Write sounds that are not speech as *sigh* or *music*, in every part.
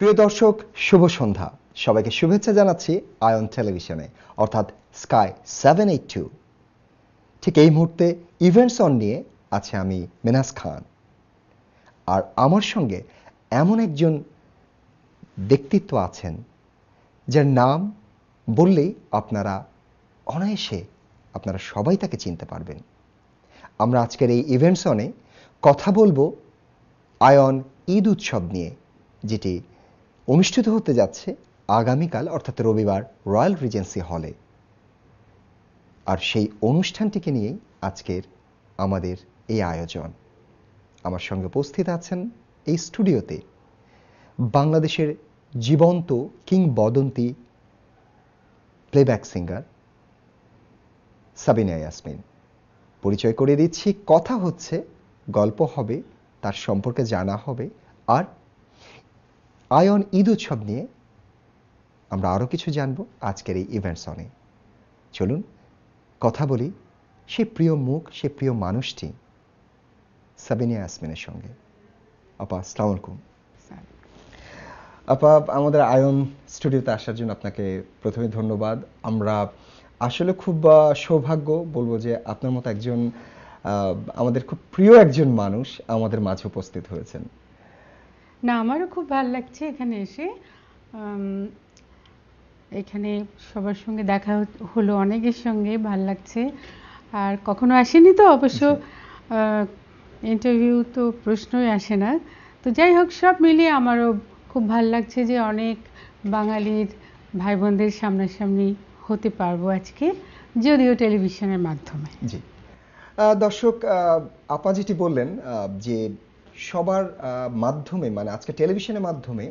প্রিয় দর্শক শুভ সন্ধ্যা সবাইকে শুভেচ্ছা জানাচ্ছি আয়ন টেলিভিশনে অর্থাৎ স্কাই সেভেন এইট টু ঠিক এই মুহূর্তে ইভেন্টস অন নিয়ে আছে আমি মেনাস খান আর আমার সঙ্গে এমন একজন ব্যক্তিত্ব আছেন যার নাম বললেই আপনারা অনায়াসে আপনারা সবাই তাকে চিনতে পারবেন আমরা আজকের এই ইভেন্টস অনে কথা বলবো আয়ন ঈদ উৎসব নিয়ে যেটি অনুষ্ঠিত হতে যাচ্ছে আগামীকাল অর্থাৎ রবিবার রয়্যাল রিজেন্সি হলে আর সেই অনুষ্ঠানটিকে নিয়েই আজকের আমাদের এই আয়োজন আমার সঙ্গে উপস্থিত আছেন এই স্টুডিওতে বাংলাদেশের জীবন্ত কিংবদন্তি প্লেব্যাক সিঙ্গার সাবিনা ইয়াসমিন পরিচয় করে দিচ্ছি কথা হচ্ছে গল্প হবে তার সম্পর্কে জানা হবে আর আয়ন ঈদ উৎসব নিয়ে আমরা আরও কিছু জানব আজকের এই ইভেন্টস অনে চলুন কথা বলি সে প্রিয় মুখ সে প্রিয় মানুষটি সাবিনিয়া আসমিনের সঙ্গে আপা আসসালাম আপা আমাদের আয়ন স্টুডিওতে আসার জন্য আপনাকে প্রথমে ধন্যবাদ আমরা আসলে খুব সৌভাগ্য বলবো যে আপনার মতো একজন আমাদের খুব প্রিয় একজন মানুষ আমাদের মাঝে উপস্থিত হয়েছেন না আমারও খুব ভালো লাগছে এখানে এসে এখানে সবার সঙ্গে দেখা হলো অনেকের সঙ্গে ভাল লাগছে আর কখনো আসেনি তো অবশ্য ইন্টারভিউ আচ্ছা। তো প্রশ্নই আসে না তো যাই হোক সব মিলিয়ে আমারও খুব ভাল লাগছে যে অনেক বাঙালির ভাই বোনদের সামনাসামনি হতে পারবো আজকে যদিও টেলিভিশনের মাধ্যমে জি দর্শক আপা যেটি বললেন যে সবার মাধ্যমে মানে আজকে টেলিভিশনের মাধ্যমে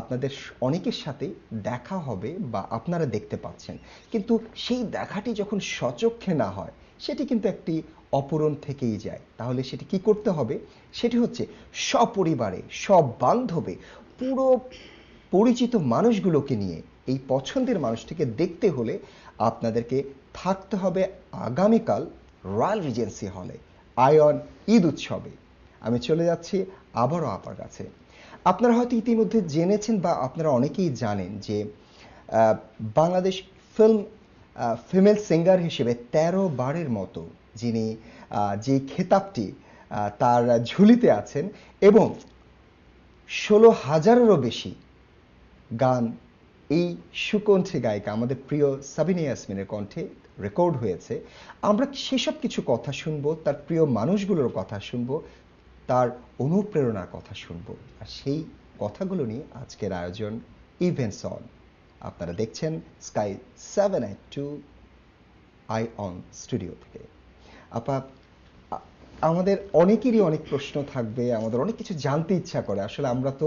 আপনাদের অনেকের সাথে দেখা হবে বা আপনারা দেখতে পাচ্ছেন কিন্তু সেই দেখাটি যখন সচক্ষে না হয় সেটি কিন্তু একটি অপূরণ থেকেই যায় তাহলে সেটি কি করতে হবে সেটি হচ্ছে সপরিবারে বান্ধবে পুরো পরিচিত মানুষগুলোকে নিয়ে এই পছন্দের মানুষটিকে দেখতে হলে আপনাদেরকে থাকতে হবে আগামীকাল রয়্যাল রিজেন্সি হলে আয়ন ঈদ উৎসবে আমি চলে যাচ্ছি আবারও আপনার কাছে আপনারা হয়তো ইতিমধ্যে জেনেছেন বা আপনারা অনেকেই জানেন যে বাংলাদেশ ফিল্ম ফিমেল সিঙ্গার হিসেবে ১৩ বারের মতো যিনি যে খেতাবটি তার ঝুলিতে আছেন এবং ষোলো হাজারেরও বেশি গান এই সুকণ্ঠে গায়িকা আমাদের প্রিয় সাবিনা ইয়াসমিনের কণ্ঠে রেকর্ড হয়েছে আমরা সেসব কিছু কথা শুনবো তার প্রিয় মানুষগুলোর কথা শুনবো তার অনুপ্রেরণার কথা শুনব আর সেই কথাগুলো নিয়ে আজকের আয়োজন ইভেন্টস অন আপনারা দেখছেন Sky seven eight two Ayon studio থেকে আপা আমাদের অনেকেরই অনেক প্রশ্ন থাকবে আমাদের অনেক কিছু জানতে ইচ্ছা করে আসলে আমরা তো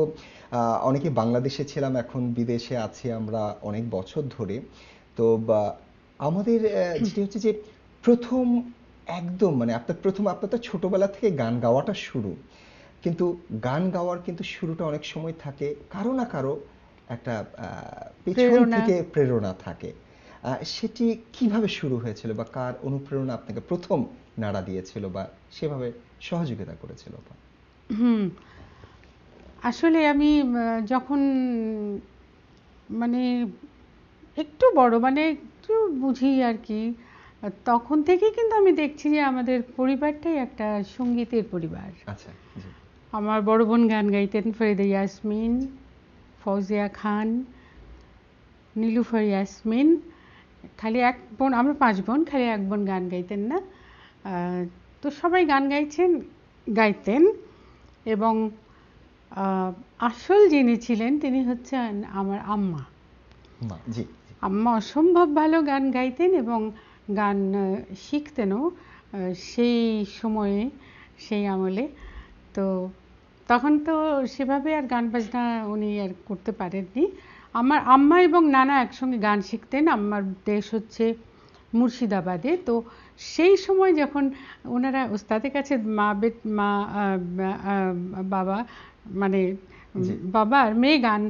অনেকে বাংলাদেশে ছিলাম এখন বিদেশে আছি আমরা অনেক বছর ধরে তো আমাদের যেটি হচ্ছে যে প্রথম একদম মানে আপনার প্রথম আপনার তো ছোটোবেলা থেকে গান গাওয়াটা শুরু কিন্তু গান গাওয়ার কিন্তু শুরুটা অনেক সময় থাকে কারো না কারো একটা পিছন থেকে প্রেরণা থাকে সেটি কিভাবে শুরু হয়েছিল বা কার অনুপ্রেরণা আপনাকে প্রথম নাড়া দিয়েছিল বা সেভাবে সহযোগিতা করেছিল হুম আসলে আমি যখন মানে একটু বড় মানে একটু বুঝি আর কি তখন থেকেই কিন্তু আমি দেখছি যে আমাদের পরিবারটাই একটা সঙ্গীতের পরিবার আচ্ছা, আমার বড় বোন গান গাইতেন ফরিদা ইয়াসমিন ফৌজিয়া খান নীলুফর ইয়াসমিন খালি এক বোন আমরা পাঁচ বোন খালি এক বোন গান গাইতেন না তো সবাই গান গাইছেন গাইতেন এবং আসল যিনি ছিলেন তিনি হচ্ছেন আমার আম্মা আম্মা অসম্ভব ভালো গান গাইতেন এবং গান শিখতেনও সেই সময়ে সেই আমলে তো তখন তো সেভাবে আর গান বাজনা উনি আর করতে পারেননি আমার আম্মা এবং নানা একসঙ্গে গান শিখতেন আমার দেশ হচ্ছে মুর্শিদাবাদে তো সেই সময় যখন ওনারা ওস্তাদের কাছে মা বে মা বাবা মানে বাবা আর মেয়ে গান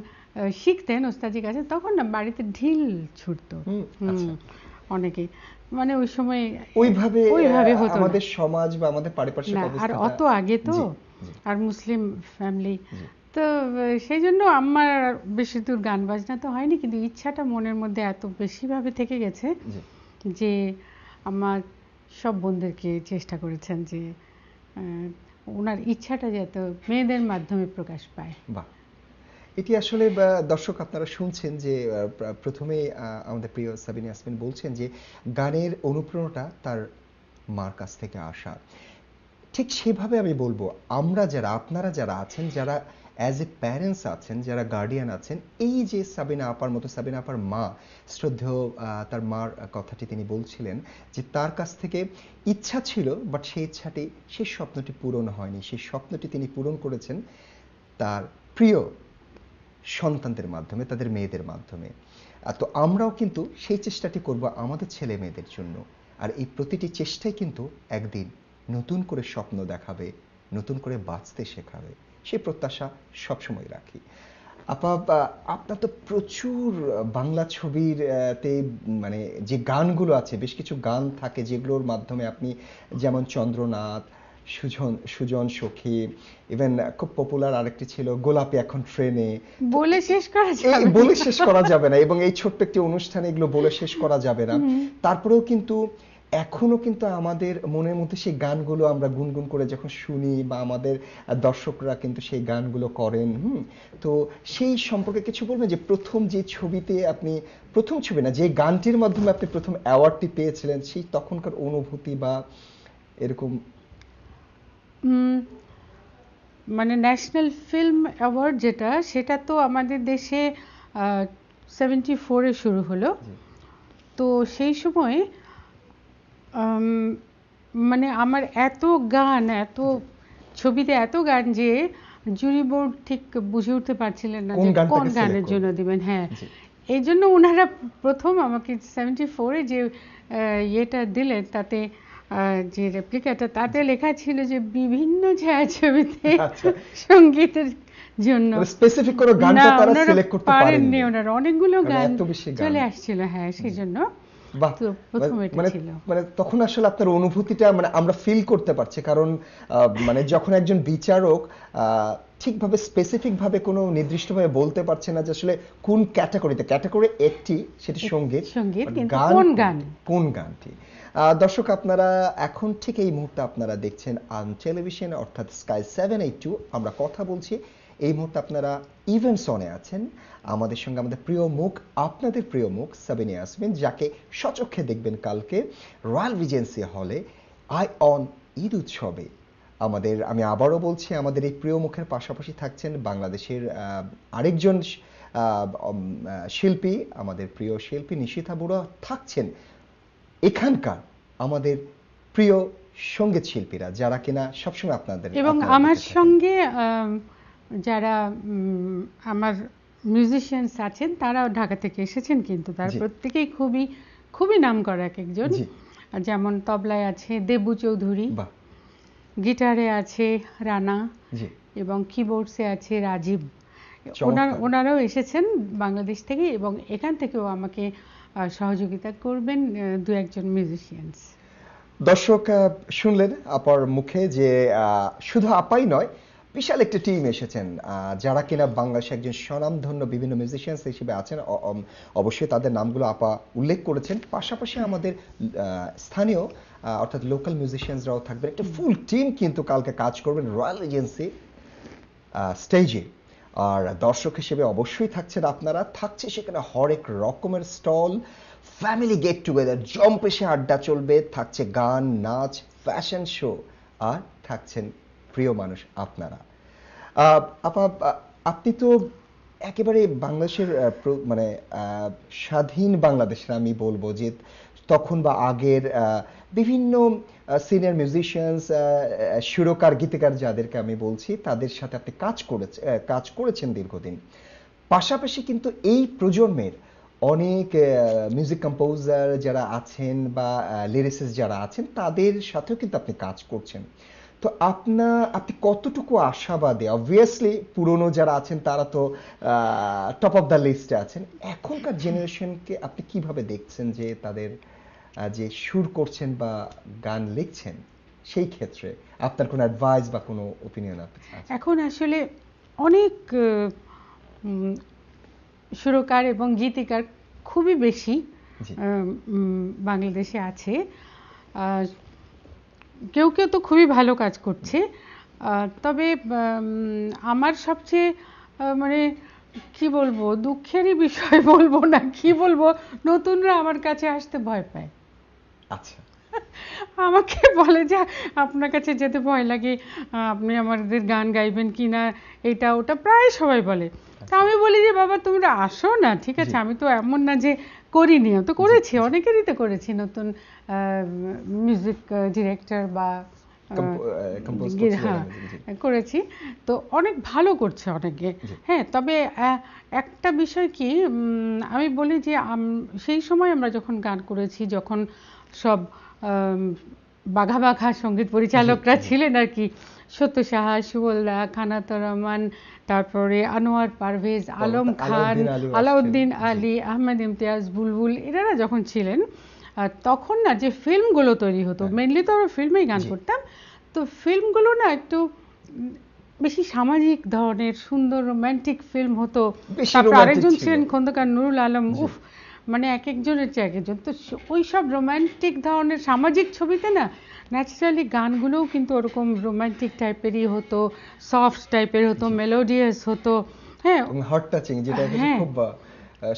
শিখতেন ওস্তাদের কাছে তখন না বাড়িতে ঢিল ছুটতো আচ্ছা। অনেকেই মানে ওই সময় ওইভাবে ওইভাবে হতো আমাদের সমাজ বা আমাদের পারিপার্শ্বিক অবস্থা আর অত আগে তো আর মুসলিম ফ্যামিলি তো সেই জন্য আমার বেশি দূর গান বাজনা তো হয়নি কিন্তু ইচ্ছাটা মনের মধ্যে এত বেশিভাবে থেকে গেছে যে আমার সব বন্ধুকে চেষ্টা করেছেন যে ওনার ইচ্ছাটা যাতে মেয়েদের মাধ্যমে প্রকাশ পায় বাহ এটি আসলে দর্শক আপনারা শুনছেন যে প্রথমে আমাদের প্রিয় সাবিনা ইয়াসমিন বলছেন যে গানের অনুপ্রেরণাটা তার মার কাছ থেকে আসা ঠিক সেভাবে আমি বলবো আমরা যারা আপনারা যারা আছেন যারা অ্যাজ এ প্যারেন্টস আছেন যারা গার্ডিয়ান আছেন এই যে সাবিনা আপার মতো সাবিনা আপার মা শ্রদ্ধেয় তার মার কথাটি তিনি বলছিলেন যে তার কাছ থেকে ইচ্ছা ছিল বাট সেই ইচ্ছাটি সেই স্বপ্নটি পূরণ হয়নি সেই স্বপ্নটি তিনি পূরণ করেছেন তার প্রিয় সন্তানদের মাধ্যমে তাদের মেয়েদের মাধ্যমে তো আমরাও কিন্তু সেই চেষ্টাটি করব আমাদের ছেলে মেয়েদের জন্য আর এই প্রতিটি চেষ্টাই কিন্তু একদিন নতুন করে স্বপ্ন দেখাবে নতুন করে বাঁচতে শেখাবে সে প্রত্যাশা সবসময় রাখি আপা আপনার তো প্রচুর বাংলা ছবির তে মানে যে গানগুলো আছে বেশ কিছু গান থাকে যেগুলোর মাধ্যমে আপনি যেমন চন্দ্রনাথ সুজন সুজন সখী ইভেন খুব পপুলার আরেকটি ছিল গোলাপি এখন ট্রেনে বলে শেষ করা যাবে বলে শেষ করা যাবে না এবং এই ছোট্ট একটি অনুষ্ঠানে এগুলো বলে শেষ করা যাবে না তারপরেও কিন্তু এখনো কিন্তু আমাদের মনের মধ্যে সেই গানগুলো আমরা গুনগুন করে যখন শুনি বা আমাদের দর্শকরা কিন্তু সেই গানগুলো করেন হুম তো সেই সম্পর্কে কিছু বলবেন যে প্রথম যে ছবিতে আপনি প্রথম ছবি না যে গানটির মাধ্যমে আপনি প্রথম অ্যাওয়ার্ডটি পেয়েছিলেন সেই তখনকার অনুভূতি বা এরকম মানে ন্যাশনাল ফিল্ম অ্যাওয়ার্ড যেটা সেটা তো আমাদের দেশে সেভেন্টি ফোরে শুরু হলো তো সেই সময় মানে আমার এত গান এত ছবিতে এত গান যে জুরি বোর্ড ঠিক বুঝে উঠতে পারছিলেন না যে কোন গানের জন্য দিবেন হ্যাঁ এই জন্য ওনারা প্রথম আমাকে সেভেন্টি ফোরে যে ইয়েটা দিলেন তাতে যে রেপ্লিকাটা তাতে লেখা ছিল যে বিভিন্ন ছায়াছবিতে *laughs* আচ্ছা। সঙ্গীতের জন্য স্পেসিফিক মানে কোনো গানটা তারা সিলেক্ট করতে পারেননি ওনারা অনেকগুলো মানে গান চলে আসছিল হ্যাঁ সেই জন্য মানে-, মানে তখন আসলে আপনার অনুভূতিটা মানে আমরা ফিল করতে পারছি কারণ মানে যখন একজন বিচারক ঠিকভাবে স্পেসিফিকভাবে কোনো নির্দিষ্টভাবে বলতে পারছে না যে আসলে কোন ক্যাটাগরিতে ক্যাটাগরি একটি সেটি সঙ্গীত সঙ্গীত মানে গান কোন গানটি দর্শক আপনারা এখন ঠিক এই মুহূর্তে আপনারা দেখছেন আন টেলিভিশন অর্থাৎ স্কাই সেভেন এইট টু আমরা কথা বলছি এই মুহূর্তে আপনারা ইভেন্টস অনে আছেন আমাদের সঙ্গে আমাদের প্রিয় মুখ আপনাদের প্রিয় মুখ সাবিনী আসবেন যাকে সচক্ষে দেখবেন কালকে রয়্যাল রিজেন্সি হলে আই অন ঈদ উৎসবে আমাদের আমি আবারও বলছি আমাদের এই প্রিয় মুখের পাশাপাশি থাকছেন বাংলাদেশের আরেকজন শিল্পী আমাদের প্রিয় শিল্পী নিশিতা বড়ুয়া থাকছেন এখানকার আমাদের প্রিয় সঙ্গীত শিল্পীরা যারা কিনা সবসময় আপনাদের এবং আমার সঙ্গে যারা আমার মিউজিশিয়ানস আছেন তারাও ঢাকা থেকে এসেছেন কিন্তু তার প্রত্যেকেই খুবই খুবই নাম করা এক একজন যেমন তবলায় আছে দেবু চৌধুরী গিটারে আছে রানা এবং কিবোর্ডসে আছে রাজীব ওনার ওনারাও এসেছেন বাংলাদেশ থেকে এবং এখান থেকেও আমাকে সহযোগিতা করবেন দু একজন মিউজিশিয়ানস দর্শক শুনলেন আপার মুখে যে শুধু আপাই নয় বিশাল একটি টিম এসেছেন যারা কিনা বাংলাদেশে একজন স্বনামধন্য বিভিন্ন মিউজিশিয়ানস হিসেবে আছেন অবশ্যই তাদের নামগুলো আপা উল্লেখ করেছেন পাশাপাশি আমাদের স্থানীয় অর্থাৎ লোকাল মিউজিশিয়ানসরাও থাকবেন একটা ফুল টিম কিন্তু কালকে কাজ করবেন রয়্যাল এজেন্সি স্টেজে আর দর্শক হিসেবে অবশ্যই থাকছেন আপনারা থাকছে সেখানে হরেক রকমের স্টল ফ্যামিলি গেট টুগেদার জম্পেশে আড্ডা চলবে থাকছে গান নাচ ফ্যাশন শো আর থাকছেন প্রিয় মানুষ আপনারা আপা আপনি তো একেবারে বাংলাদেশের মানে স্বাধীন বাংলাদেশের আমি বলবো যে তখন বা আগের বিভিন্ন সিনিয়র মিউজিশিয়ানস সুরকার গীতিকার যাদেরকে আমি বলছি তাদের সাথে আপনি কাজ করেছে কাজ করেছেন দীর্ঘদিন পাশাপাশি কিন্তু এই প্রজন্মের অনেক মিউজিক কম্পোজার যারা আছেন বা লিরিসিস যারা আছেন তাদের সাথেও কিন্তু আপনি কাজ করছেন তো আপনা আপনি কতটুকু আশাবাদী অবভিয়াসলি পুরনো যারা আছেন তারা তো টপ অফ দ্য লিস্টে আছেন এখনকার জেনারেশনকে আপনি কিভাবে দেখছেন যে তাদের যে সুর করছেন বা গান লিখছেন সেই ক্ষেত্রে আপনার কোনো অ্যাডভাইস বা কোনো ওপিনিয়ন এখন আসলে অনেক সুরকার এবং গীতিকার খুবই বেশি বাংলাদেশে আছে কেউ কেউ তো খুবই ভালো কাজ করছে তবে আমার সবচেয়ে মানে কি বলবো দুঃখেরই বিষয় *laughs* বলবো না কি বলবো নতুনরা আমার কাছে আসতে ভয় পায় আচ্ছা *laughs* আমাকে বলে যে আপনার কাছে যেতে ভয় লাগে আপনি আমাদের গান গাইবেন কি না এটা ওটা প্রায় সবাই বলে তা আচ্ছা। আমি বলি যে বাবা তোমরা আসো না ঠিক আছে আমি তো এমন না যে করিনি তো করেছি অনেকেরই তো করেছি নতুন মিউজিক ডিরেক্টর বা হ্যাঁ, করেছি তো অনেক ভালো করছে অনেকে হ্যাঁ তবে একটা বিষয় কি আমি বলি যে সেই সময় আমরা যখন গান করেছি যখন সব বাঘা বাঘা সঙ্গীত পরিচালকরা ছিলেন আর কি সত্য সাহা সুবলদা খানাত রহমান তারপরে আনোয়ার পারভেজ আলম খান আলাউদ্দিন আলী আহমেদ ইমতিয়াজ বুলবুল এনারা যখন ছিলেন তখন না যে ফিল্মগুলো তৈরি হতো মেনলি হ্যাঁ। তো আমরা ফিল্মেই গান করতাম তো ফিল্মগুলো না একটু বেশি সামাজিক ধরনের সুন্দর রোমান্টিক ফিল্ম হতো তারপর আরেকজন ছিলেন খন্দকার নুরুল আলম উফ মানে এক একজনের চেয়ে এক একজন তো ওই সব রোমান্টিক ধরনের সামাজিক ছবিতে না ন্যাচারালি গানগুলোও কিন্তু ওরকম রোম্যান্টিক টাইপেরই হতো সফট টাইপের হতো মেলোডিয়াস হতো হ্যাঁ টাচিং যেটা হ্যাঁ। খুব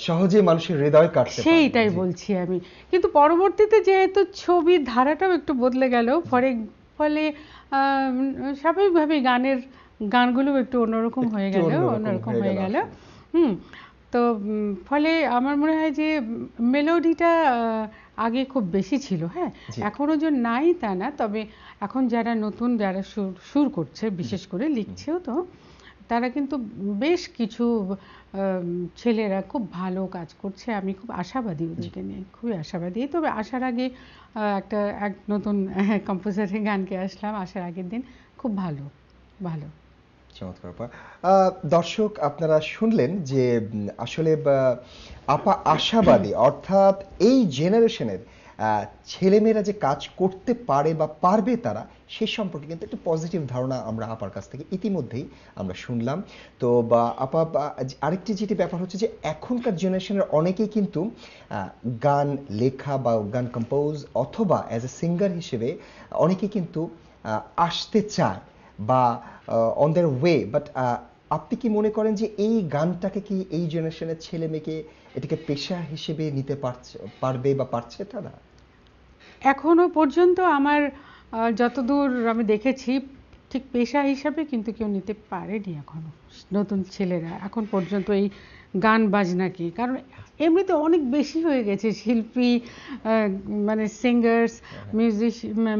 সহজে মানুষের হৃদয় সেইটাই বলছি আমি কিন্তু পরবর্তীতে যেহেতু ছবির ধারাটাও একটু বদলে গেল ফলে ফলে স্বাভাবিকভাবেই গানের গানগুলো একটু অন্যরকম হয়ে গেল অন্যরকম হয়ে গেল হুম তো ফলে আমার মনে হয় যে মেলোডিটা আগে খুব বেশি ছিল হ্যাঁ এখনও যে নাই তা না তবে এখন যারা নতুন যারা সুর সুর করছে বিশেষ করে লিখছেও তো তারা কিন্তু বেশ কিছু ছেলেরা খুব ভালো কাজ করছে আমি খুব আশাবাদী ওদেরকে নিয়ে খুবই আশাবাদী তবে আসার আগে একটা এক নতুন কম্পোজারের হ্যাঁ, গান আসলাম আসার আগের দিন খুব ভালো ভালো চমৎকার দর্শক আপনারা শুনলেন যে আসলে আপা আশাবাদী অর্থাৎ এই জেনারেশনের ছেলেমেয়েরা যে কাজ করতে পারে বা পারবে তারা সে সম্পর্কে কিন্তু একটু পজিটিভ ধারণা আমরা আপার কাছ থেকে ইতিমধ্যেই আমরা শুনলাম তো বা আপা আরেকটি যেটি ব্যাপার হচ্ছে যে এখনকার জেনারেশনের অনেকেই কিন্তু গান লেখা বা গান কম্পোজ অথবা অ্যাজ এ সিঙ্গার হিসেবে অনেকেই কিন্তু আসতে চায় বা অন দের ওয়ে বাট আপনি কি মনে করেন যে এই গানটাকে কি এই জেনারেশনের ছেলে মেয়েকে এটাকে পেশা হিসেবে নিতে পারছে পারবে বা পারছে তারা এখনো পর্যন্ত আমার যতদূর আমি দেখেছি ঠিক পেশা হিসাবে কিন্তু কেউ নিতে পারেনি এখনো নতুন ছেলেরা এখন পর্যন্ত এই গান বাজনাকে কারণ এমনিতে অনেক বেশি হয়ে গেছে শিল্পী মানে সিঙ্গার্স হ্যাঁ। মিউজিক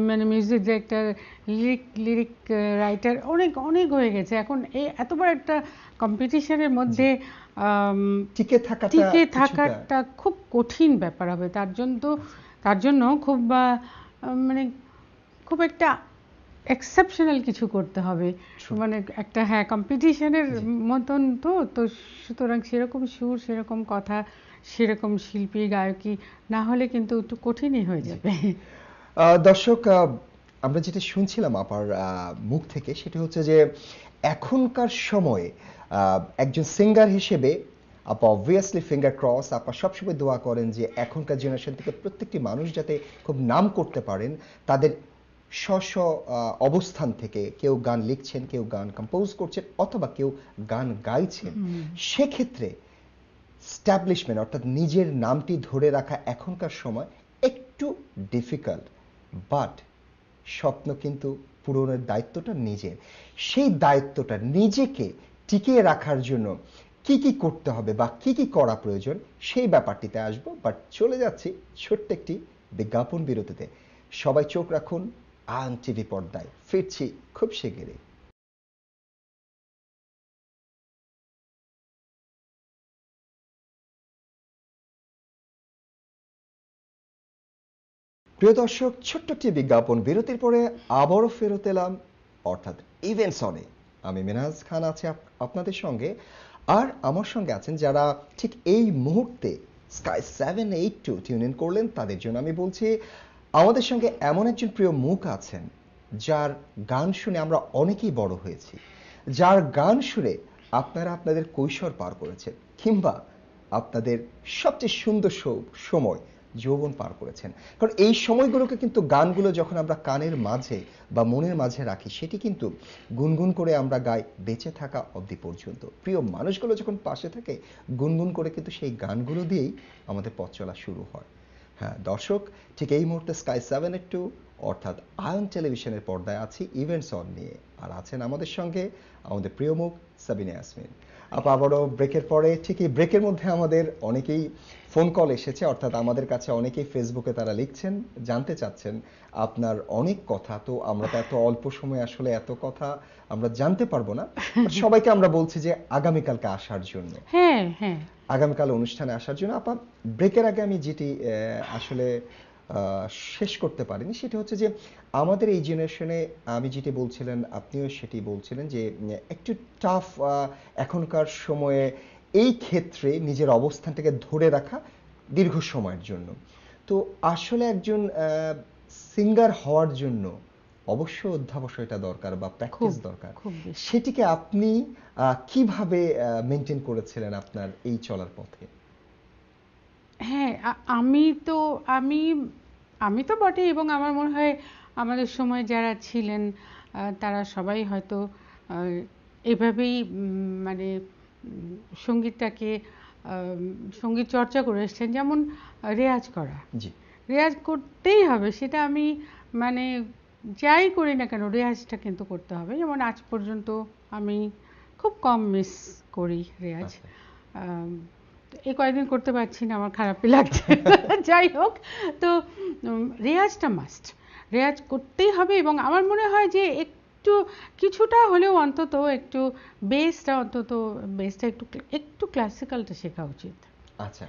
মানে music director lyric lyric writer অনেক অনেক হয়ে গেছে এখন এই এত বড় একটা কম্পিটিশনের মধ্যে টিকে থাকা টিকে থাকাটা খুব কঠিন ব্যাপার হবে তার জন্য তো তার জন্য খুব মানে খুব একটা এক্সেপশনাল কিছু করতে হবে মানে একটা হ্যাঁ কম্পিটিশনের মতন তো তো সুতরাং সেরকম সুর সেরকম কথা সেরকম শিল্পী গায়কী না হলে কিন্তু একটু কঠিনই হয়ে যাবে দর্শক আমরা যেটা শুনছিলাম আপার মুখ থেকে সেটা হচ্ছে যে এখনকার সময়ে একজন সিঙ্গার হিসেবে আপা অবভিয়াসলি ফিঙ্গার ক্রস আপা সবসময় দোয়া করেন যে এখনকার জেনারেশন থেকে প্রত্যেকটি মানুষ যাতে খুব নাম করতে পারেন তাদের স্ব স্ব অবস্থান থেকে কেউ গান লিখছেন কেউ গান কম্পোজ করছেন অথবা কেউ গান গাইছেন সেক্ষেত্রে স্ট্যাবলিশমেন্ট অর্থাৎ নিজের নামটি ধরে রাখা এখনকার সময় একটু ডিফিকাল্ট বাট স্বপ্ন কিন্তু পূরণের দায়িত্বটা নিজের সেই দায়িত্বটা নিজেকে টিকিয়ে রাখার জন্য কি কি করতে হবে বা কি কি করা প্রয়োজন সেই ব্যাপারটিতে আসবো বাট চলে যাচ্ছি ছোট্ট একটি বিজ্ঞাপন বিরতিতে সবাই চোখ রাখুন আন টিভি পর্দায় ফিরছি খুব শিগগিরই প্রিয় দর্শক ছোট্ট একটি বিজ্ঞাপন বিরতির পরে আবারও ফেরত এলাম অর্থাৎ ইভেন্টস অনে আমি মিনাজ খান আছি আপনাদের সঙ্গে আর আমার সঙ্গে আছেন যারা ঠিক এই মুহূর্তে Sky seven eight two tune in করলেন তাদের জন্য আমি বলছি আমাদের সঙ্গে এমন একজন প্রিয় মুখ আছেন যার গান শুনে আমরা অনেকেই বড় হয়েছি যার গান শুনে আপনারা আপনাদের কৈশোর পার করেছেন কিংবা আপনাদের সবচেয়ে সুন্দর সময় যৌবন পার করেছেন কারণ এই সময়গুলোকে কিন্তু গানগুলো যখন আমরা কানের মাঝে বা মনের মাঝে রাখি সেটি কিন্তু গুনগুন করে আমরা গাই বেঁচে থাকা অবধি পর্যন্ত প্রিয় মানুষগুলো যখন পাশে থাকে গুনগুন করে কিন্তু সেই গানগুলো দিয়েই আমাদের পথ চলা শুরু হয় হ্যাঁ দর্শক ঠিক এই মুহূর্তে স্কাই সেভেন টু অর্থাৎ আয়ন টেলিভিশনের পর্দায় আছি ইভেন্টস অন নিয়ে আর আছেন আমাদের সঙ্গে আমাদের প্রিয় মুখ সাবিনা ইয়াসমিন আপ আবারও ব্রেকের পরে ঠিকই ব্রেকের মধ্যে আমাদের অনেকেই ফোন কল এসেছে অর্থাৎ আমাদের কাছে অনেকেই ফেসবুকে তারা লিখছেন জানতে চাচ্ছেন আপনার অনেক কথা তো আমরা তো এত অল্প সময়ে আসলে এত কথা আমরা জানতে পারবো না *laughs* সবাইকে আমরা বলছি যে আগামীকালকে আসার জন্য হ্যাঁ হ্যাঁ আগামীকাল অনুষ্ঠানে আসার জন্য আপা ব্রেকের আগে আমি যেটি আসলে শেষ করতে পারিনি সেটি হচ্ছে যে আমাদের এই জেনারেশনে আমি যেটি বলছিলেন আপনিও সেটি বলছিলেন যে একটু টাফ এখনকার সময়ে এই ক্ষেত্রে নিজের অবস্থানটাকে ধরে রাখা দীর্ঘ সময়ের জন্য তো আসলে একজন সিঙ্গার হওয়ার জন্য অবশ্য অধ্যাবসায়টা দরকার বা প্র্যাকটিস দরকার সেটিকে আপনি কিভাবে মেনটেন করেছিলেন আপনার এই চলার পথে হ্যাঁ আমি তো আমি আমি তো বটেই এবং আমার মনে হয় আমাদের সময় যারা ছিলেন তারা সবাই হয়তো এভাবেই মানে সঙ্গীতটাকে সঙ্গীত চর্চা করে এসছেন যেমন রেয়াজ করা রেয়াজ করতেই হবে সেটা আমি মানে যাই করি না কেন রেয়াজটা কিন্তু করতে হবে যেমন আজ পর্যন্ত আমি খুব কম মিস করি রেয়াজ আচ্ছা। এই কয়েকদিন করতে পারছি না আমার খারাপই লাগছে *laughs* যাই হোক তো রেয়াজটা মাস্ট রেয়াজ করতেই হবে এবং আমার মনে হয় যে একটু কিছুটা হলেও অন্তত একটু বেসটা অন্তত বেসটা একটু একটু ক্লাসিক্যালটা শেখা উচিত আচ্ছা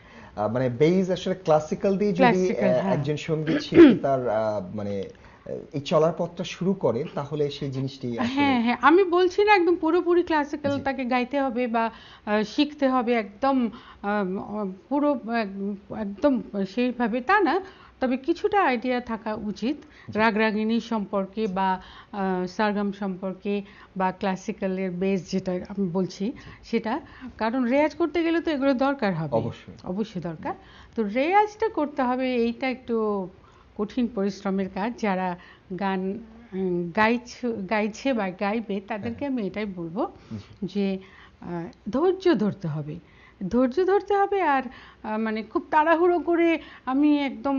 মানে বেস আসলে ক্লাসিক্যাল দিয়ে যদি হ্যাঁ। একজন সঙ্গীত শিল্পী তার মানে এই চলার পথটা শুরু করে তাহলে সেই জিনিসটি হ্যাঁ হ্যাঁ আমি বলছি না একদম পুরোপুরি ক্লাসিক্যাল তাকে গাইতে হবে বা শিখতে হবে একদম পুরো একদম সেইভাবে তা না তবে কিছুটা আইডিয়া থাকা উচিত রাগরাগিনী সম্পর্কে বা সারগাম সম্পর্কে বা ক্লাসিক্যালের বেস যেটা আমি বলছি সেটা কারণ রেয়াজ করতে গেলে তো এগুলো দরকার হবে অবশ্যই অবশ্যই দরকার তো রেয়াজটা করতে হবে এইটা একটু কঠিন পরিশ্রমের কাজ যারা গান গাইছে গাইছে বা গাইবে তাদেরকে আমি এটাই বলবো যে ধৈর্য ধরতে হবে ধৈর্য ধরতে হবে আর মানে খুব তাড়াহুড়ো করে আমি একদম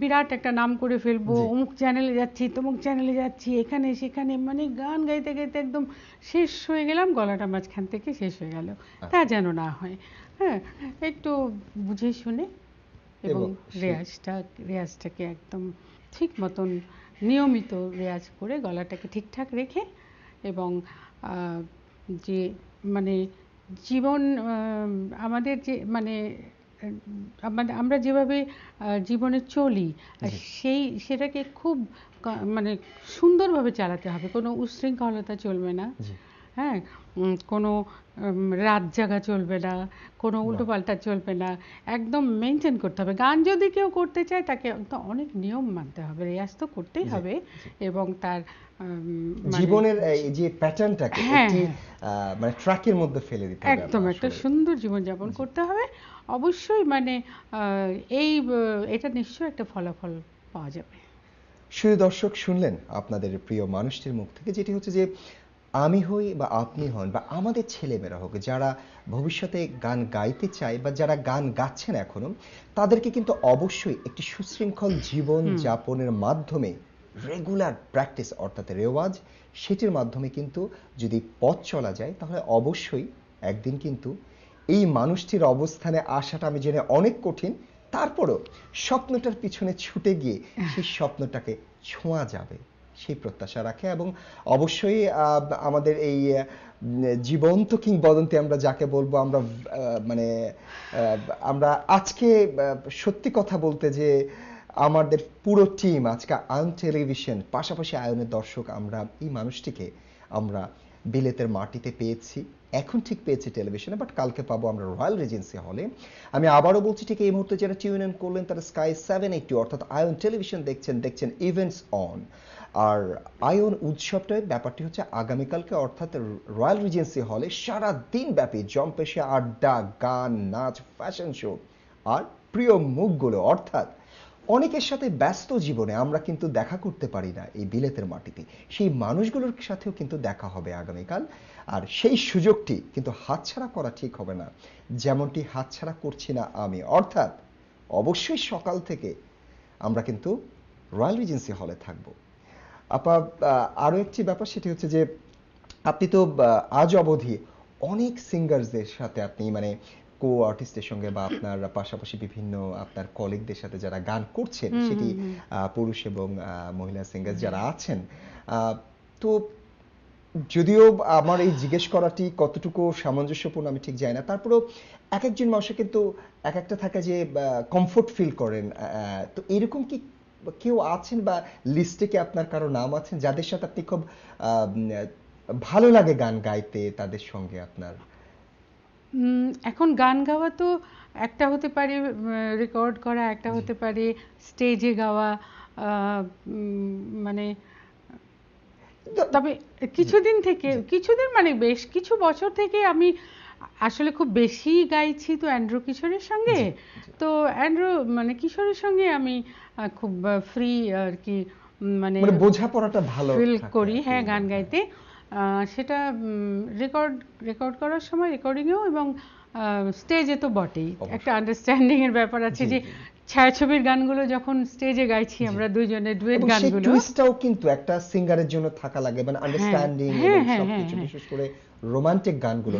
বিরাট একটা নাম করে ফেলবো অমুক চ্যানেলে যাচ্ছি তমুক চ্যানেলে যাচ্ছি এখানে সেখানে মানে গান গাইতে গাইতে একদম শেষ হয়ে গেলাম গলাটা মাঝখান থেকে শেষ হয়ে গেল তা আচ্ছা। যেন না হয় হ্যাঁ একটু বুঝে শুনে এবং রেয়াজটা রেয়াজটাকে একদম ঠিক মতন নিয়মিত রেয়াজ করে গলাটাকে ঠিকঠাক রেখে এবং যে মানে জীবন আমাদের যে মানে আমরা যেভাবে জীবনে চলি সেই সেটাকে খুব মানে সুন্দরভাবে চালাতে হবে কোনো উশৃঙ্খলতা চলবে না হ্যাঁ কোনো রাত জাগা চলবে না কোনো উল্টো পাল্টা চলবে না একদম মেনটেন করতে হবে গান যদি কেউ করতে চায় তাকে একদম অনেক নিয়ম মানতে হবে রেয়াজ তো করতেই হবে এবং তার মানে জীবনের এই যে প্যাটার্নটাকে হ্যাঁ মানে ট্র্যাকের মধ্যে ফেলে দিতে হবে একদম একটা সুন্দর জীবন যাপন করতে হবে অবশ্যই মানে এই এটা নিশ্চয়ই একটা ফলাফল পাওয়া যাবে শুধু দর্শক শুনলেন আপনাদের প্রিয় মানুষটির মুখ থেকে যেটি হচ্ছে যে আমি হই বা আপনি হন বা আমাদের ছেলেমেয়েরা হোক যারা ভবিষ্যতে গান গাইতে চায় বা যারা গান গাচ্ছেন এখনো তাদেরকে কিন্তু অবশ্যই একটি সুশৃঙ্খল জীবন যাপনের মাধ্যমে রেগুলার প্র্যাকটিস অর্থাৎ রেওয়াজ সেটির মাধ্যমে কিন্তু যদি পথ চলা যায় তাহলে অবশ্যই একদিন কিন্তু এই মানুষটির অবস্থানে আসাটা আমি জেনে অনেক কঠিন তারপরও স্বপ্নটার পিছনে ছুটে গিয়ে সেই স্বপ্নটাকে ছোঁয়া যাবে সেই প্রত্যাশা রাখে এবং অবশ্যই আমাদের এই জীবন্ত কিংবদন্তি আমরা যাকে বলবো আমরা মানে আমরা আজকে সত্যি কথা বলতে যে আমাদের পুরো টিম আজকে আয়ন টেলিভিশন পাশাপাশি আয়নের দর্শক আমরা এই মানুষটিকে আমরা বিলেতের মাটিতে পেয়েছি এখন ঠিক পেয়েছি টেলিভিশনে বাট কালকে পাবো আমরা রয়্যাল রেজেন্সি হলে আমি আবারও বলছি ঠিক এই মুহূর্তে যারা টিউন ইন করলেন তারা স্কাই সেভেন এইট টু অর্থাৎ আয়ন টেলিভিশন দেখছেন দেখছেন ইভেন্টস অন আর আয়ন উৎসবটা ব্যাপারটি হচ্ছে আগামীকালকে অর্থাৎ রয়্যাল রিজেন্সি হলে সারা দিন ব্যাপী জম্পেশে আড্ডা গান নাচ ফ্যাশন শো আর প্রিয় মুখগুলো অর্থাৎ অনেকের সাথে ব্যস্ত জীবনে আমরা কিন্তু দেখা করতে পারি না এই বিলেতের মাটিতে সেই মানুষগুলোর সাথেও কিন্তু দেখা হবে আগামীকাল আর সেই সুযোগটি কিন্তু হাতছাড়া করা ঠিক হবে না যেমনটি হাতছাড়া করছি না আমি অর্থাৎ অবশ্যই সকাল থেকে আমরা কিন্তু রয়্যাল রিজেন্সি হলে থাকবো আপা আরও একটি ব্যাপার সেটি হচ্ছে যে আপনি তো আজ অবধি অনেক সিঙ্গারদের সাথে আপনি মানে কো আর্টিস্টের সঙ্গে বা আপনার পাশাপাশি বিভিন্ন আপনার কলিগদের সাথে যারা গান করছেন সেটি পুরুষ এবং মহিলা সিঙ্গার যারা আছেন তো যদিও আমার এই জিজ্ঞেস করাটি কতটুকু সামঞ্জস্যপূর্ণ আমি ঠিক জানি না তারপরেও এক একজন মানুষের কিন্তু এক একটা থাকে যে কমফোর্ট ফিল করেন তো এরকম কি কেউ আছেন বা লিস্টে কি আপনার কারো নাম আছেন যাদের সাথে আপনি খুব ভালো লাগে গান গাইতে তাদের সঙ্গে আপনার এখন গান গাওয়া তো একটা হতে পারে রেকর্ড করা একটা হতে পারে স্টেজে গাওয়া মানে তবে কিছুদিন থেকে কিছুদিন মানে বেশ কিছু বছর থেকে আমি আসলে খুব বেশি গাইছি তো অ্যান্ড্রু কিশোরের সঙ্গে তো অ্যান্ড্রু মানে কিশোরের সঙ্গে আমি খুব ফ্রি আর কি মানে, মানে বোঝাপড়াটা ভালো ফিল করি হ্যাঁ গান গাইতে সেটা রেকর্ড রেকর্ড করার সময় রেকর্ডিংয়েও এবং স্টেজে তো বটেই একটা আন্ডারস্ট্যান্ডিং এর ব্যাপার আছে যে ছায়াছবির গানগুলো যখন স্টেজে গাইছি আমরা দুইজনে ডুয়েট গানগুলো টুইস্টটাও কিন্তু একটা সিঙ্গারের জন্য থাকা লাগে মানে আন্ডারস্ট্যান্ডিং হ্যাঁ, এবং হ্যাঁ, সবকিছু হ্যাঁ, বিশেষ করে রোমান্টিক গানগুলো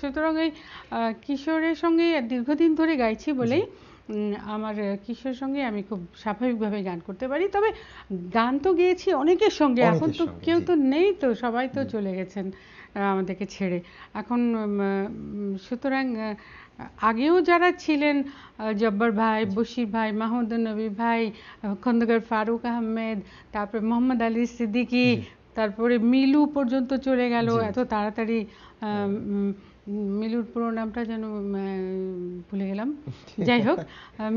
সুতরাং এই কিশোরের সঙ্গে দীর্ঘদিন ধরে গাইছি বলেই আমার কিশোরের সঙ্গে আমি খুব স্বাভাবিকভাবে গান করতে পারি তবে গান তো গেয়েছি অনেকের সঙ্গে এখন তো কেউ তো নেই তো সবাই তো চলে গেছেন আমাদেরকে ছেড়ে এখন সুতরাং আগেও যারা ছিলেন জব্বর ভাই বশির ভাই মাহমুদুল নবী ভাই খন্দকার ফারুক আহমেদ তারপরে মোহাম্মদ আলী সিদ্দিকি তারপরে মিলু পর্যন্ত চলে গেল এত তাড়াতাড়ি মিলুর পুরো নামটা যেন ভুলে গেলাম যাই হোক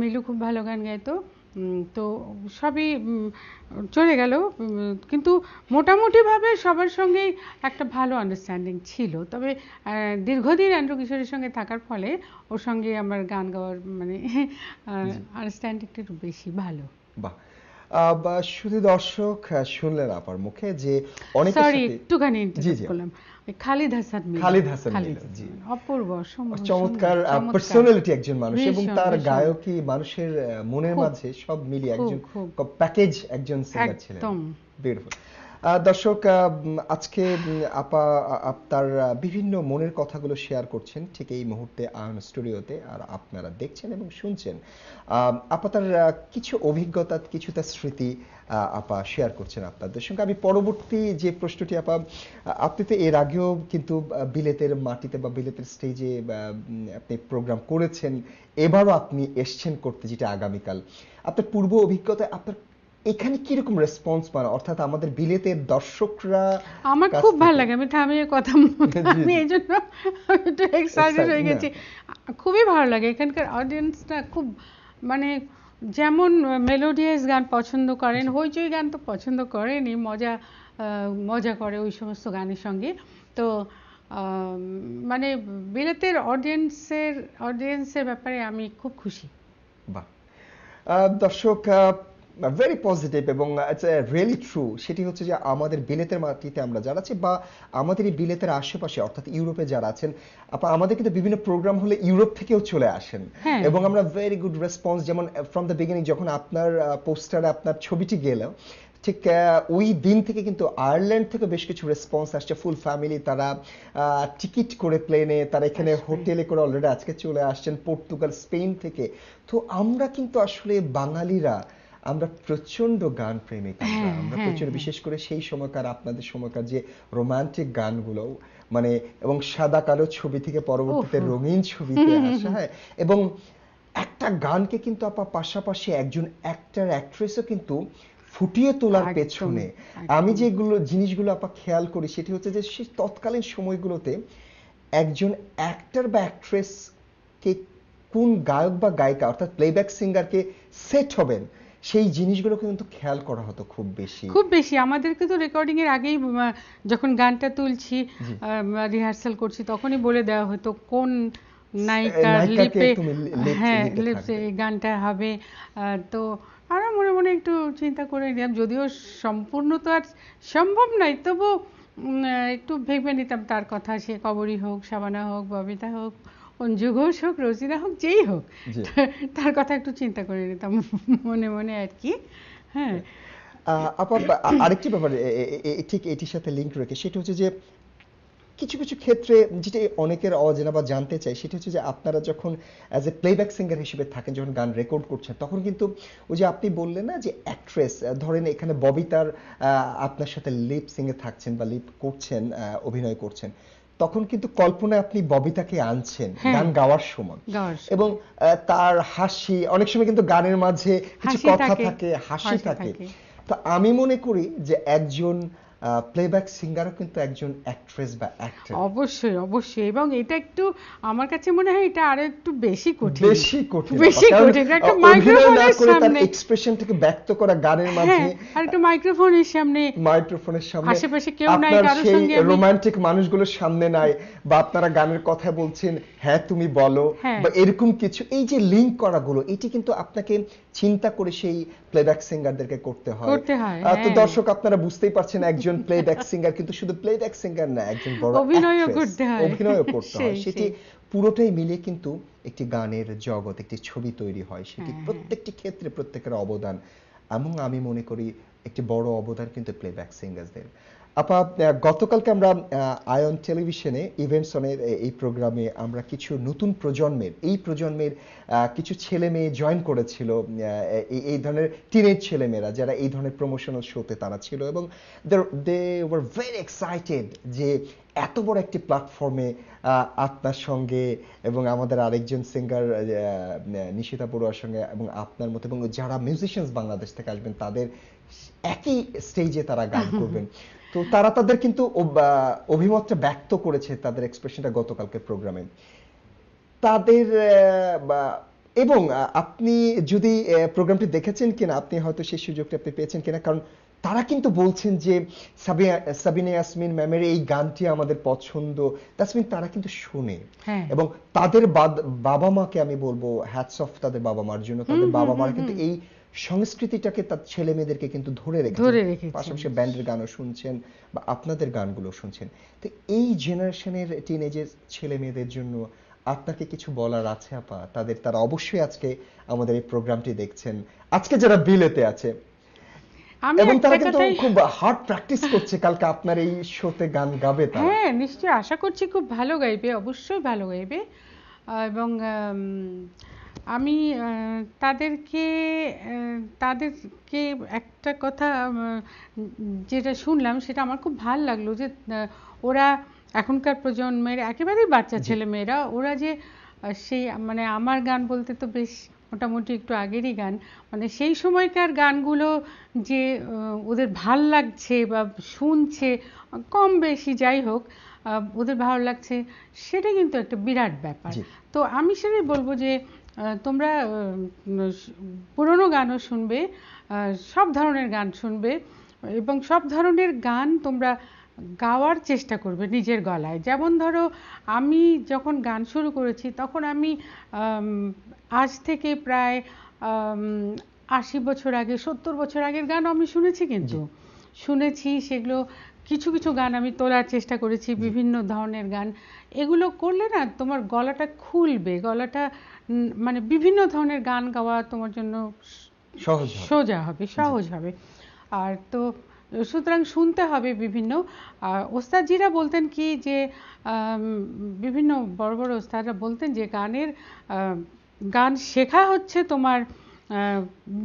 মিলু খুব ভালো গান গাইতো তো সবই চলে গেল কিন্তু মোটামুটিভাবে সবার সঙ্গেই একটা ভালো আন্ডারস্ট্যান্ডিং ছিল তবে দীর্ঘদিন অ্যান্ড্রু কিশোরের সঙ্গে থাকার ফলে ওর সঙ্গে আমার গান গাওয়ার মানে আন্ডারস্ট্যান্ডিংটা একটু বেশি ভালো বাহ শুধু দর্শক শুনলেন আপার মুখে যে অনেক সরি একটুখানি করলাম খালিদ হাসান খালিদ হাসান জি অপূর্ব চমৎকার পার্সোনালিটি একজন মানুষ এবং তার গায়কি মানুষের মনের মাঝে সব মিলিয়ে একজন প্যাকেজ একজন সিঙ্গার ছিলেন একদম বিউটিফুল দর্শক আজকে আপা আপনার বিভিন্ন মনের কথাগুলো শেয়ার করছেন ঠিক এই মুহূর্তে আয়ন স্টুডিওতে আর আপনারা দেখছেন এবং শুনছেন আপা তার কিছু অভিজ্ঞতা কিছুটা স্মৃতি আপা শেয়ার করছেন আপনাদের সঙ্গে আমি পরবর্তী যে প্রশ্নটি আপা আপনি তো এর আগেও কিন্তু বিলেতের মাটিতে বা বিলেতের স্টেজে আপনি প্রোগ্রাম করেছেন এবারও আপনি এসছেন করতে যেটা আগামীকাল আপনার পূর্ব অভিজ্ঞতায় আপনার এখানে কিরকম রেসপন্স পান অর্থাৎ আমাদের বিলেতের দর্শকরা আমার খুব ভালো লাগে আমি থামিয়ে কথা আমি এই জন্য একটু এক্সাইটেড হয়ে গেছি খুবই ভালো লাগে এখানকার অডিয়েন্সটা খুব মানে যেমন মেলোডিয়াস গান পছন্দ করেন হইচই গান তো পছন্দ করেনই মজা মজা করে ওই সমস্ত গানের সঙ্গে তো মানে বিলেতের অডিয়েন্সের অডিয়েন্সের ব্যাপারে আমি খুব খুশি বাহ দর্শক ভেরি পজিটিভ এবং ইটস রিয়েলি ট্রু সেটি হচ্ছে যে আমাদের বিলেতের মাটিতে আমরা যারা আছি বা আমাদের এই বিলেতের আশেপাশে অর্থাৎ ইউরোপে যারা আছেন আপা আমাদের কিন্তু বিভিন্ন প্রোগ্রাম হলে ইউরোপ থেকেও চলে আসেন হ্যাঁ। এবং আমরা ভেরি গুড রেসপন্স যেমন ফ্রম দ্য বিগিনিং যখন আপনার পোস্টারে uh, আপনার ছবিটি গেল ঠিক uh, ওই দিন থেকে কিন্তু আয়ারল্যান্ড থেকে বেশ কিছু রেসপন্স আসছে ফুল ফ্যামিলি তারা টিকিট uh, করে প্লেনে তারা এখানে হোটেলে আচ্ছা। করে অলরেডি আজকে চলে আসছেন পর্তুগাল স্পেন থেকে তো আমরা কিন্তু আসলে বাঙালিরা আমরা প্রচন্ড গান প্রেমিক আমরা হ্যাঁ, হ্যাঁ, প্রচন্ড হ্যাঁ। বিশেষ করে সেই সময়কার আপনাদের সময়কার যে রোমান্টিক গানগুলো মানে এবং সাদা কালো ছবি থেকে পরবর্তীতে রঙিন ছবি এবং একটা গানকে কিন্তু আপনার পাশাপাশি একজন অ্যাক্টার অ্যাক্ট্রেসও কিন্তু ফুটিয়ে তোলার পেছনে আমি যেগুলো জিনিসগুলো আপা খেয়াল করি সেটি হচ্ছে যে সেই তৎকালীন সময়গুলোতে একজন অ্যাক্টর বা কে কোন গায়ক বা গায়িকা অর্থাৎ প্লেব্যাক সিঙ্গারকে সেট হবেন সেই জিনিসগুলো কিন্তু খেয়াল করা হতো খুব বেশি খুব বেশি আমাদেরকে তো রেকর্ডিং এর আগেই যখন গানটা তুলছি রিহার্সাল করছি তখনই বলে দেওয়া হতো কোন নায়িকার লিপে হ্যাঁ লিপসে এই গানটা হবে তো আমরা মনে মনে একটু চিন্তা করে নিলাম যদিও সম্পূর্ণ তো আর সম্ভব নয় তবু একটু ভেবে নিতাম তার কথা সে কবরী হোক শাবানা হোক ববিতা হোক যুগ হোক রোজিনা হোক যেই হোক তার কথা একটু চিন্তা করে নিতাম মনে মনে আর কি হ্যাঁ আপা আরেকটি ব্যাপার ঠিক এটির সাথে লিঙ্ক রেখে সেটা হচ্ছে যে কিছু কিছু ক্ষেত্রে যেটা অনেকের অজানা বা জানতে চাই সেটা হচ্ছে যে আপনারা যখন অ্যাজ এ প্লেব্যাক সিঙ্গার হিসেবে থাকেন যখন গান রেকর্ড করছেন তখন কিন্তু ওই যে আপনি বললেন না যে অ্যাক্ট্রেস ধরেন এখানে ববিতার আপনার সাথে লিপ সিঙ্গে থাকছেন বা লিপ করছেন অভিনয় করছেন তখন কিন্তু কল্পনায় আপনি ববিতাকে আনছেন হ্যাঁ। গান গাওয়ার সময় এবং তার হাসি অনেক সময় কিন্তু গানের মাঝে কিছু কথা থাকে হাসি থাকে তো আমি মনে করি যে একজন প্লেব্যাক সিঙ্গারও কিন্তু একজন অ্যাক্ট্রেস বা অ্যাক্টর অবশ্যই অবশ্যই এবং এটা একটু আমার কাছে মনে হয় এটা আরো একটু বেশি কঠিন বেশি কঠিন বেশি কঠিন একটা মাইক্রোফোনের সামনে এক্সপ্রেশনটাকে ব্যক্ত করা গানের মাঝে হ্যাঁ, আর একটা মাইক্রোফোনের সামনে মাইক্রোফোনের সামনে আশেপাশে কেউ নাই কারোর সঙ্গে রোমান্টিক মানুষগুলোর সামনে নাই বা আপনারা গানের কথা বলছেন হ্যাঁ তুমি বলো হ্যাঁ। বা এরকম কিছু এই যে লিংক করাগুলো এটি কিন্তু আপনাকে চিন্তা করে সেই প্লেব্যাক সিঙ্গারদেরকে করতে হয় তো হ্যাঁ। দর্শক আপনারা বুঝতেই পারছেন একজন একজন প্লেব্যাক সিঙ্গার কিন্তু শুধু প্লেব্যাক সিঙ্গার না একজন বড় অভিনয় করতে হয় অভিনয় করতে *laughs* হয় সেটি পুরোটাই মিলিয়ে কিন্তু একটি গানের জগৎ একটি ছবি তৈরি হয় সেটি হ্যাঁ। প্রত্যেকটি ক্ষেত্রে প্রত্যেকের অবদান এবং আমি মনে করি একটি বড় অবদান কিন্তু প্লেব্যাক সিঙ্গারদের আপা গতকালকে আমরা আয়ন টেলিভিশনে ইভেন্টস অনের এই প্রোগ্রামে আমরা কিছু নতুন প্রজন্মের এই প্রজন্মের কিছু ছেলে মেয়ে জয়েন করেছিল এই ধরনের টিনেজ ছেলেমেয়েরা যারা এই ধরনের প্রমোশনাল শোতে তারা ছিল এবং দে ওয়ার ভেরি এক্সাইটেড যে এত বড় একটি প্ল্যাটফর্মে আপনার সঙ্গে এবং আমাদের আরেকজন সিঙ্গার নিশিতা বড়ুয়ার সঙ্গে এবং আপনার মতো এবং যারা মিউজিশিয়ানস বাংলাদেশ থেকে আসবেন তাদের একই স্টেজে তারা গান *laughs* করবেন তো তারা তাদের কিন্তু অভিমতটা ব্যক্ত করেছে তাদের এক্সপ্রেশনটা গতকালকের প্রোগ্রামে তাদের এবং আপনি যদি প্রোগ্রামটি দেখেছেন কিনা আপনি হয়তো সেই সুযোগটা আপনি পেয়েছেন কিনা কারণ তারা কিন্তু বলছেন যে সাবিয়া সাবিনা ইয়াসমিন ম্যামের এই গানটি আমাদের পছন্দ তাসমিন তারা কিন্তু শুনে হ্যাঁ। এবং তাদের বাবা মাকে আমি বলবো হ্যাটস অফ তাদের বাবা মার জন্য তাদের বাবা মার কিন্তু এই সংস্কৃতিটাকে তার ছেলে মেয়েদেরকে কিন্তু ধরে রেখে পাশাপাশি ব্যান্ডের গানও শুনছেন বা আপনাদের গানগুলো শুনছেন তো এই জেনারেশনের টিনেজের ছেলে মেয়েদের জন্য আপনাকে কিছু বলার আছে আপা তাদের তারা অবশ্যই আজকে আমাদের এই প্রোগ্রামটি দেখছেন আজকে যারা বিলেতে আছে এবং তারা কিন্তু খুব হার্ড প্র্যাকটিস করছে কালকে আপনার এই শোতে গান গাবে তারা হ্যাঁ নিশ্চয়ই আশা করছি খুব ভালো গাইবে অবশ্যই ভালো গাইবে এবং আমি তাদেরকে তাদেরকে একটা কথা যেটা শুনলাম সেটা আমার খুব ভাল লাগলো যে ওরা এখনকার প্রজন্মের একেবারেই বাচ্চা ছেলে মেয়েরা ওরা যে সেই মানে আমার গান বলতে তো বেশ মোটামুটি একটু আগেরই গান মানে সেই সময়কার গানগুলো যে ওদের ভাল লাগছে বা শুনছে কম বেশি যাই হোক ওদের ভালো লাগছে সেটা কিন্তু একটা বিরাট ব্যাপার তো আমি সেটাই বলবো যে তোমরা পুরনো গানও শুনবে সব ধরনের গান শুনবে এবং সব ধরনের গান তোমরা গাওয়ার চেষ্টা করবে নিজের গলায় যেমন ধরো আমি যখন গান শুরু করেছি তখন আমি আজ থেকে প্রায় আশি বছর আগে সত্তর বছর আগের গান আমি শুনেছি কিন্তু শুনেছি সেগুলো কিছু কিছু গান আমি তোলার চেষ্টা করেছি বিভিন্ন ধরনের গান এগুলো করলে না তোমার গলাটা খুলবে গলাটা মানে বিভিন্ন ধরনের গান গাওয়া তোমার জন্য সোজা হবে সহজ হবে আর তো সুতরাং শুনতে হবে বিভিন্ন আর ওস্তাদজিরা বলতেন কি যে বিভিন্ন বড় বড় ওস্তাদরা বলতেন যে গানের গান শেখা হচ্ছে তোমার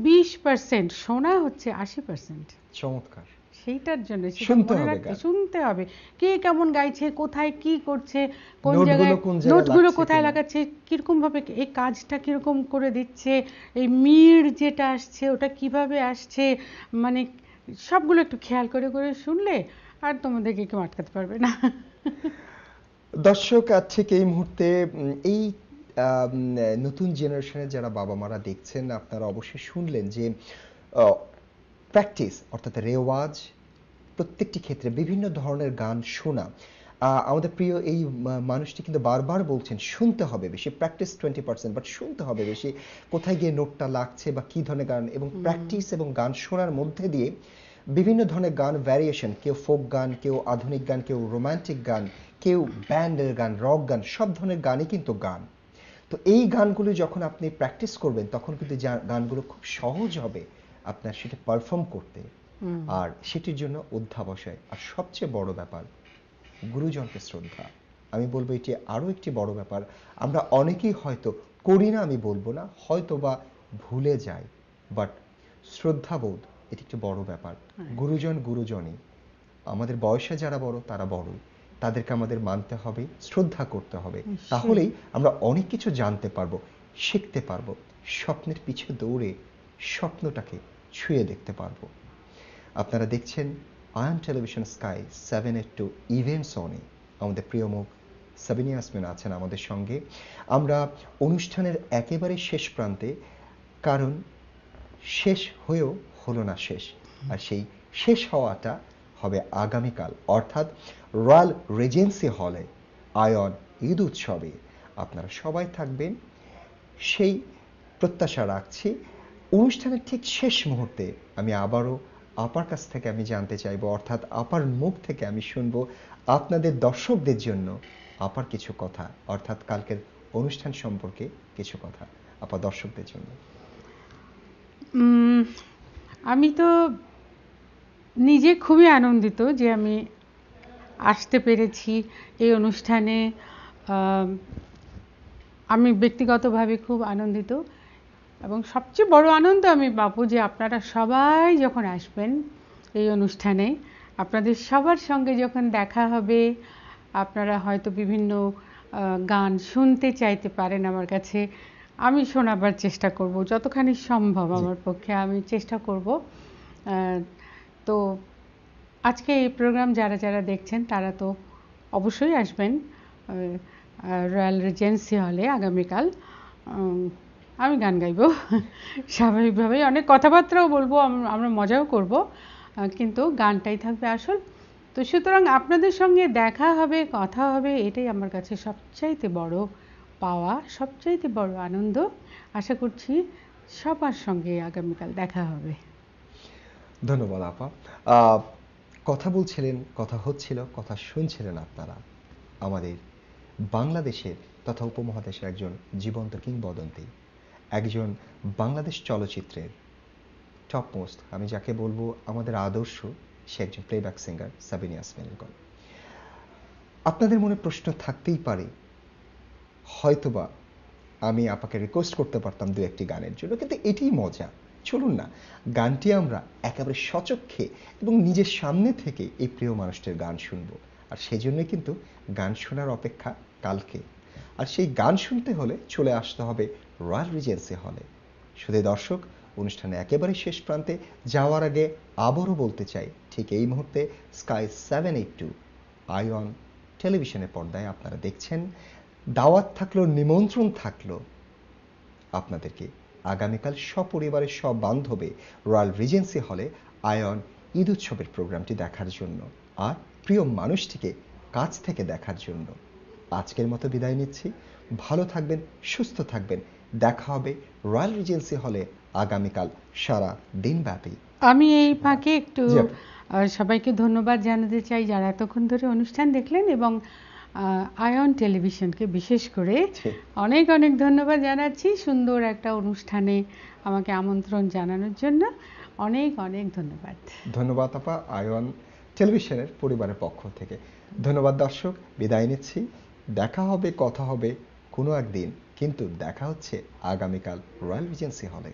বিশ পার্সেন্ট শোনা হচ্ছে আশি পার্সেন্ট চমৎকার সেইটার জন্য শুনতে হবে শুনতে হবে কে কেমন গাইছে কোথায় কি করছে কোন জায়গায় নোটগুলো কোথায় লাগাচ্ছে কিরকম ভাবে এই কাজটা কিরকম করে দিচ্ছে এই মির যেটা আসছে ওটা কিভাবে আসছে মানে সবগুলো একটু খেয়াল করে করে শুনলে আর তোমাদেরকে কেউ আটকাতে পারবে না দর্শক আর ঠিক এই মুহূর্তে এই নতুন জেনারেশনের যারা বাবা মারা দেখছেন আপনারা অবশ্যই শুনলেন যে প্র্যাকটিস অর্থাৎ রেওয়াজ প্রত্যেকটি ক্ষেত্রে বিভিন্ন ধরনের গান শোনা আমাদের প্রিয় এই মানুষটি কিন্তু বারবার বলছেন শুনতে হবে বেশি প্র্যাকটিস টোয়েন্টি পার্সেন্ট বাট শুনতে হবে বেশি কোথায় গিয়ে নোটটা লাগছে বা কী ধরনের গান এবং প্র্যাকটিস এবং গান শোনার মধ্যে দিয়ে বিভিন্ন ধরনের গান ভ্যারিয়েশন কেউ ফোক গান কেউ আধুনিক গান কেউ রোমান্টিক গান কেউ ব্যান্ডের গান রক গান সব ধরনের গানই কিন্তু গান তো এই গানগুলো যখন আপনি প্র্যাকটিস করবেন তখন কিন্তু গানগুলো খুব সহজ হবে আপনার সেটা পারফর্ম করতে আর সেটির জন্য অধ্যাবসায় আর সবচেয়ে বড় ব্যাপার গুরুজনকে শ্রদ্ধা আমি বলবো এটি আরও একটি বড় ব্যাপার আমরা অনেকেই হয়তো করি না আমি বলবো না হয়তো বা ভুলে যাই বাট শ্রদ্ধাবোধ এটি একটি বড় ব্যাপার গুরুজন গুরুজনই আমাদের বয়সে যারা বড় তারা বড় তাদেরকে আমাদের মানতে হবে শ্রদ্ধা করতে হবে তাহলেই আমরা অনেক কিছু জানতে পারবো শিখতে পারবো স্বপ্নের পিছে দৌড়ে স্বপ্নটাকে ছুঁয়ে দেখতে পারবো আপনারা দেখছেন আয়ন টেলিভিশন স্কাই সেভেন এর টু ইভেন্টস অনে আমাদের প্রিয় মুখ সাবিনী আসমিন আছেন আমাদের সঙ্গে আমরা অনুষ্ঠানের একেবারে শেষ প্রান্তে কারণ শেষ হয়েও হলো না শেষ আর সেই শেষ হওয়াটা হবে আগামীকাল অর্থাৎ রয়্যাল রেজেন্সি হলে আয়ন ঈদ উৎসবে আপনারা সবাই থাকবেন সেই প্রত্যাশা রাখছি অনুষ্ঠানের ঠিক শেষ মুহূর্তে আমি আবারও আপার কাছ থেকে আমি জানতে চাইব অর্থাৎ আপার মুখ থেকে আমি শুনব আপনাদের দর্শকদের জন্য আপার কিছু কথা অর্থাৎ কালকের অনুষ্ঠান সম্পর্কে কিছু কথা আপা দর্শকদের জন্য আমি তো নিজে খুবই আনন্দিত যে আমি আসতে পেরেছি এই অনুষ্ঠানে আমি ব্যক্তিগতভাবে খুব আনন্দিত এবং সবচেয়ে বড় আনন্দ আমি পাবো যে আপনারা সবাই যখন আসবেন এই অনুষ্ঠানে আপনাদের সবার সঙ্গে যখন দেখা হবে আপনারা হয়তো বিভিন্ন গান শুনতে চাইতে পারেন আমার কাছে আমি শোনাবার চেষ্টা করব যতখানি সম্ভব আমার পক্ষে আমি চেষ্টা করব তো আজকে এই প্রোগ্রাম যারা যারা দেখছেন তারা তো অবশ্যই আসবেন রয়্যাল রেজেন্সি হলে আগামীকাল আমি গান গাইব স্বাভাবিকভাবেই অনেক কথাবার্তাও বলবো আমরা মজাও করব কিন্তু গানটাই থাকবে আসল তো সুতরাং আপনাদের সঙ্গে দেখা হবে কথা হবে এটাই আমার কাছে সবচাইতে বড় পাওয়া সবচাইতে বড় আনন্দ আশা করছি সবার সঙ্গে আগামীকাল দেখা হবে ধন্যবাদ আপা কথা বলছিলেন কথা হচ্ছিল কথা শুনছিলেন আপনারা আমাদের বাংলাদেশের তথা উপমহাদেশের একজন জীবন্ত কিংবদন্তি একজন বাংলাদেশ চলচ্চিত্রের টপ মোস্ট আমি যাকে বলবো আমাদের আদর্শ সে একজন প্লেব্যাক সিঙ্গার সাবিনী আসমিনের গল্প আপনাদের মনে প্রশ্ন থাকতেই পারে হয়তোবা আমি আপনাকে রিকোয়েস্ট করতে পারতাম দু একটি গানের জন্য কিন্তু এটি মজা চলুন না গানটি আমরা একেবারে সচক্ষে এবং নিজের সামনে থেকে এই প্রিয় মানুষটির গান শুনব আর সেজন্যই কিন্তু গান শোনার অপেক্ষা কালকে আর সেই গান শুনতে হলে চলে আসতে হবে রয়্যাল রিজেন্সি হলে শুধু দর্শক অনুষ্ঠানে একেবারে শেষ প্রান্তে যাওয়ার আগে আবারও বলতে চাই ঠিক এই মুহূর্তে স্কাই সেভেন এইট টু আইন টেলিভিশনের পর্দায় আপনারা দেখছেন দাওয়াত থাকলো নিমন্ত্রণ থাকলো আপনাদেরকে আগামীকাল সপরিবারে সব বান্ধবে রয়্যাল রিজেন্সি হলে আয়ন ঈদ উৎসবের প্রোগ্রামটি দেখার জন্য আর প্রিয় মানুষটিকে কাছ থেকে দেখার জন্য আজকের মতো বিদায় নিচ্ছি ভালো থাকবেন সুস্থ থাকবেন দেখা হবে রয়্যাল রিজেন্সি হলে আগামীকাল সারা দিনব্যাপী আমি এই ফাঁকে একটু সবাইকে ধন্যবাদ জানাতে চাই যারা এতক্ষণ ধরে অনুষ্ঠান দেখলেন এবং আয়ন টেলিভিশনকে বিশেষ করে অনেক অনেক ধন্যবাদ জানাচ্ছি সুন্দর একটা অনুষ্ঠানে আমাকে আমন্ত্রণ জানানোর জন্য অনেক অনেক ধন্যবাদ ধন্যবাদ আপা আয়ন টেলিভিশনের পরিবারের পক্ষ থেকে ধন্যবাদ দর্শক বিদায় নিচ্ছি দেখা হবে কথা হবে কোনো একদিন কিন্তু দেখা হচ্ছে আগামীকাল রয়্যাল রিজেন্সি হলে